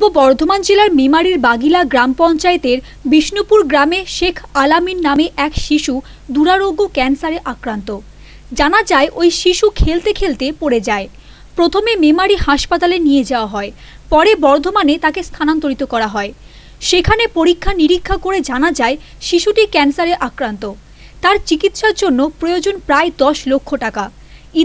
পূর্ব বর্ধমান জেলার মেমারির বাগিলা গ্রাম পঞ্চায়েতের বিষ্ণুপুর গ্রামে শেখ আলামিন নামে এক শিশু দুরারোগ্য ক্যান্সারে আক্রান্ত জানা যায় ওই শিশু খেলতে খেলতে পড়ে যায় প্রথমে মেমারি হাসপাতালে নিয়ে যাওয়া হয় পরে বর্ধমানে তাকে স্থানান্তরিত করা হয় সেখানে পরীক্ষা নিরীক্ষা করে জানা যায় শিশুটি ক্যান্সারে আক্রান্ত তার চিকিৎসার জন্য প্রয়োজন প্রায় দশ লক্ষ টাকা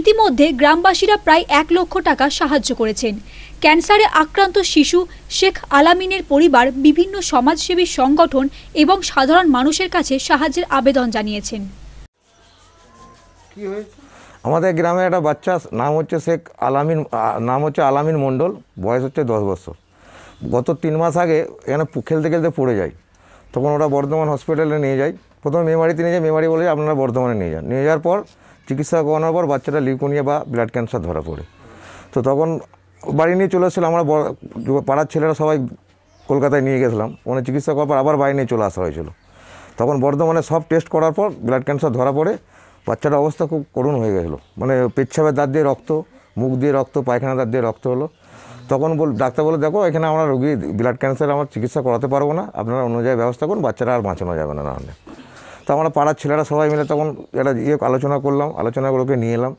ইতিমধ্যে গ্রামবাসীরা প্রায় এক লক্ষ টাকা সাহায্য করেছেন ক্যান্সারে আক্রান্ত শিশু শেখ আলামিনের পরিবার বিভিন্ন সমাজসেবী সংগঠন এবং সাধারণ মানুষের কাছে সাহায্যের আবেদন জানিয়েছেন আমাদের গ্রামের একটা বাচ্চা নাম হচ্ছে শেখ আলামিন নাম হচ্ছে আলামিন মণ্ডল বয়স হচ্ছে দশ বছর গত তিন মাস আগে এখানে খেলতে খেলতে পড়ে যায় তখন ওরা বর্ধমান হসপিটালে নিয়ে যায় প্রথমে মেমারিতে নিয়ে যায় মেমারি বলে আপনারা বর্ধমানে নিয়ে যান নিয়ে যাওয়ার পর চিকিৎসা করানোর পর বাচ্চাটা লিউকোনিয়া বা ব্লাড ক্যান্সার ধরা পড়ে তো তখন বাড়ি নিয়ে চলে এসেছিলাম আমরা পাড়ার ছেলেরা সবাই কলকাতায় নিয়ে গেছিলাম ওখানে চিকিৎসা করার পর আবার বাড়ি নিয়ে চলে আসা হয়েছিল তখন বর্ধমানে সব টেস্ট করার পর ব্লাড ক্যান্সার ধরা পড়ে বাচ্চাটার অবস্থা খুব করুণ হয়ে গেছিলো মানে পেচ্ছাপের দাঁত দিয়ে রক্ত মুখ দিয়ে রক্ত পায়খানা দাঁত দিয়ে রক্ত হলো তখন বল ডাক্তার বলে দেখো এখানে আমরা রোগী ব্লাড ক্যান্সার আমার চিকিৎসা করাতে পারবো না আপনারা অন্য জায়গায় ব্যবস্থা করুন বাচ্চারা আর বাঁচানো যাবে না নাহলে তো আমরা পাড়ার ছেলেরা সবাই মিলে তখন একটা ইয়ে আলোচনা করলাম আলোচনাগুলোকে নিয়ে এলাম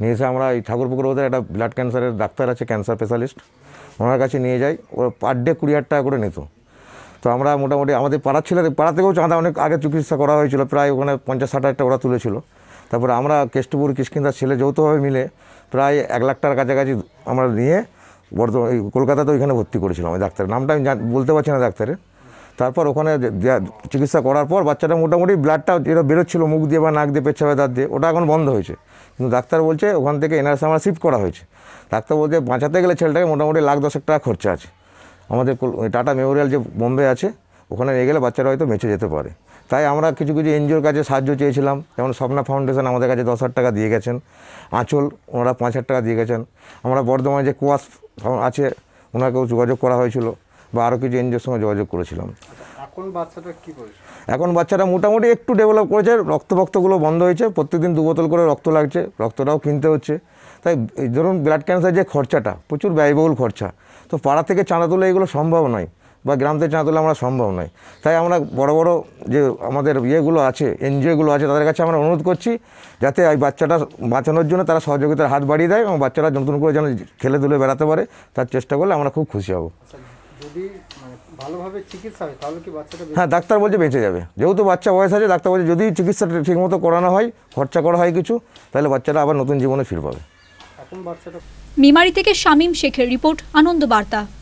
নিয়ে এসে আমরা এই ঠাকুরপুকুর ওদের একটা ব্লাড ক্যান্সারের ডাক্তার আছে ক্যান্সার স্পেশালিস্ট ওনার কাছে নিয়ে যাই ও পার ডে কুড়ি হাজার টাকা করে নিত তো আমরা মোটামুটি আমাদের পাড়ার ছেলেদের পাড়া থেকেও চাঁদা অনেক আগে চিকিৎসা করা হয়েছিল প্রায় ওখানে পঞ্চাশ ষাট হাজার টাকা ওরা তুলেছিল তারপরে আমরা কেষ্টপুর কিষ্কিন্দার ছেলে যৌথভাবে মিলে প্রায় এক লাখ টাকার কাছাকাছি আমরা নিয়ে বর্তমান কলকাতাতে ওইখানে ভর্তি করেছিলাম ওই ডাক্তারের নামটা আমি বলতে পারছি না ডাক্তারের তারপর ওখানে চিকিৎসা করার পর বাচ্চাটা মোটামুটি ব্লাডটা যেটা বেরোচ্ছিলো মুখ দিয়ে বা নাক দিয়ে পেচ্ছাবে দাঁত দিয়ে ওটা এখন বন্ধ হয়েছে কিন্তু ডাক্তার বলছে ওখান থেকে এনআরএস আমার শিফট করা হয়েছে ডাক্তার বলছে বাঁচাতে গেলে ছেলেটাকে মোটামুটি লাখ দশেক টাকা খরচা আছে আমাদের টাটা মেমোরিয়াল যে বোম্বে আছে ওখানে নিয়ে গেলে বাচ্চারা হয়তো বেঁচে যেতে পারে তাই আমরা কিছু কিছু এনজিওর কাছে সাহায্য চেয়েছিলাম যেমন স্বপ্না ফাউন্ডেশন আমাদের কাছে দশ হাজার টাকা দিয়ে গেছেন আঁচল ওনারা পাঁচ হাজার টাকা দিয়ে গেছেন আমরা বর্ধমানে যে কুয়াশ আছে ওনাকেও যোগাযোগ করা হয়েছিল বা আরও কিছু এনজিওর সঙ্গে যোগাযোগ করেছিলাম এখন বাচ্চাটা কি এখন বাচ্চাটা মোটামুটি একটু ডেভেলপ করেছে রক্ত ফক্তগুলো বন্ধ হয়েছে প্রত্যেকদিন দু বোতল করে রক্ত লাগছে রক্তটাও কিনতে হচ্ছে তাই ধরুন ব্লাড ক্যান্সার যে খরচাটা প্রচুর ব্যয়বহুল খরচা তো পাড়া থেকে চাঁদা তোলা এগুলো সম্ভব নয় বা গ্রাম থেকে চাঁদা তোলা আমরা সম্ভব নয় তাই আমরা বড় বড় যে আমাদের ইয়েগুলো আছে এনজিওগুলো আছে তাদের কাছে আমরা অনুরোধ করছি যাতে ওই বাচ্চাটা বাঁচানোর জন্য তারা সহযোগিতার হাত বাড়িয়ে দেয় এবং বাচ্চারা নতুন করে যেন খেলে ধুলে বেড়াতে পারে তার চেষ্টা করলে আমরা খুব খুশি হব আচ্ছা, মানে, হ্যাঁ ডাক্তার বলছে বেঁচে যাবে যেহেতু বাচ্চা বয়স আছে ডাক্তার বলছে যদি চিকিৎসাটা ঠিকমতো করানো হয় খরচা করা হয় কিছু তাহলে বাচ্চাটা আবার নতুন জীবনে ফিরবে পাবে মিমারি থেকে শামীম শেখের রিপোর্ট আনন্দ বার্তা